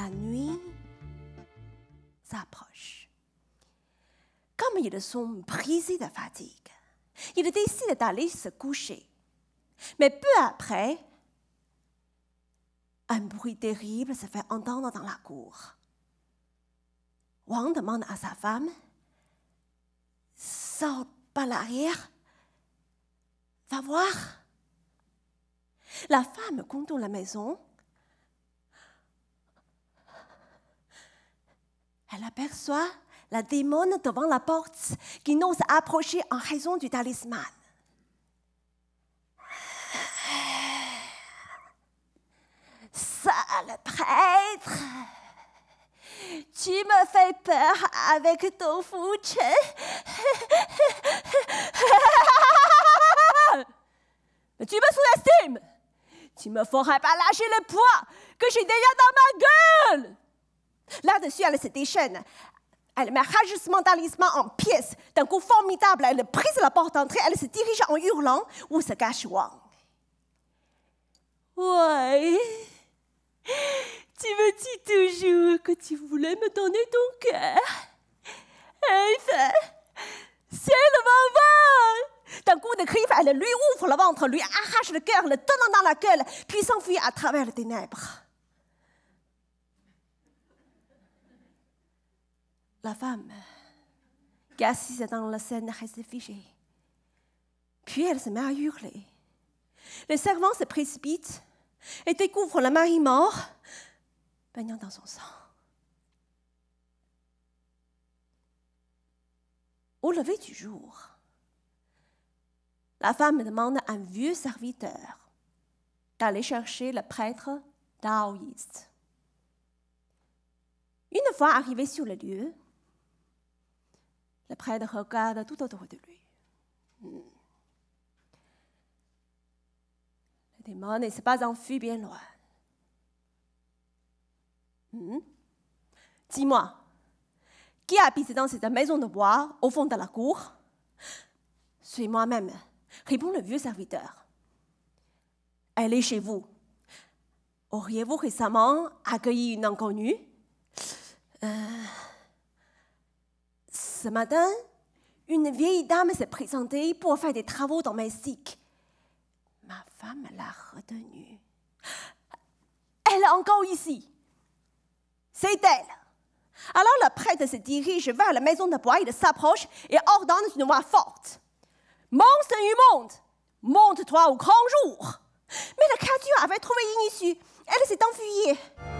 la nuit s'approche. Comme ils sont brisés de fatigue, ils décident d'aller se coucher. Mais peu après, un bruit terrible se fait entendre dans la cour. Wang demande à sa femme Sors par l'arrière, va voir. La femme contourne la maison Elle aperçoit la démon devant la porte qui n'ose approcher en raison du talisman. Sale prêtre, tu me fais peur avec ton foutre !»« tu me sous-estimes. Tu me feras pas lâcher le poids que j'ai déjà dans ma gueule. Là-dessus, elle se déchaîne. Elle met ragissement mentalisme en pièces. D'un coup formidable, elle brise la porte d'entrée. Elle se dirige en hurlant où se cache Wang. Ouais. Tu me dis toujours que tu voulais me donner ton cœur. Enfin, c'est le moment. D'un coup de griffe, elle lui ouvre le ventre, lui arrache le cœur, le tenant dans la gueule, puis s'enfuit à travers les ténèbres. la femme qui assise dans la scène reste figée. Puis elle se met à hurler. Les servants se précipitent et découvrent le mari mort, baignant dans son sang. Au lever du jour, la femme demande à un vieux serviteur d'aller chercher le prêtre taoïste. Une fois arrivé sur le lieu, le prêtre regarde tout autour de lui. Hmm. Le démon ne pas enfui bien loin. Hmm. Dis-moi, qui habite dans cette maison de bois au fond de la cour C'est moi-même, répond le vieux serviteur. Elle est chez vous. Auriez-vous récemment accueilli une inconnue euh, ce matin, une vieille dame s'est présentée pour faire des travaux domestiques. Ma femme l'a retenue. Elle est encore ici. C'est elle. Alors le prêtre se dirige vers la maison de bois, il s'approche et ordonne une voix forte. Monstre monde, monte-toi au grand jour. Mais la créature avait trouvé une issue. Elle s'est enfuie.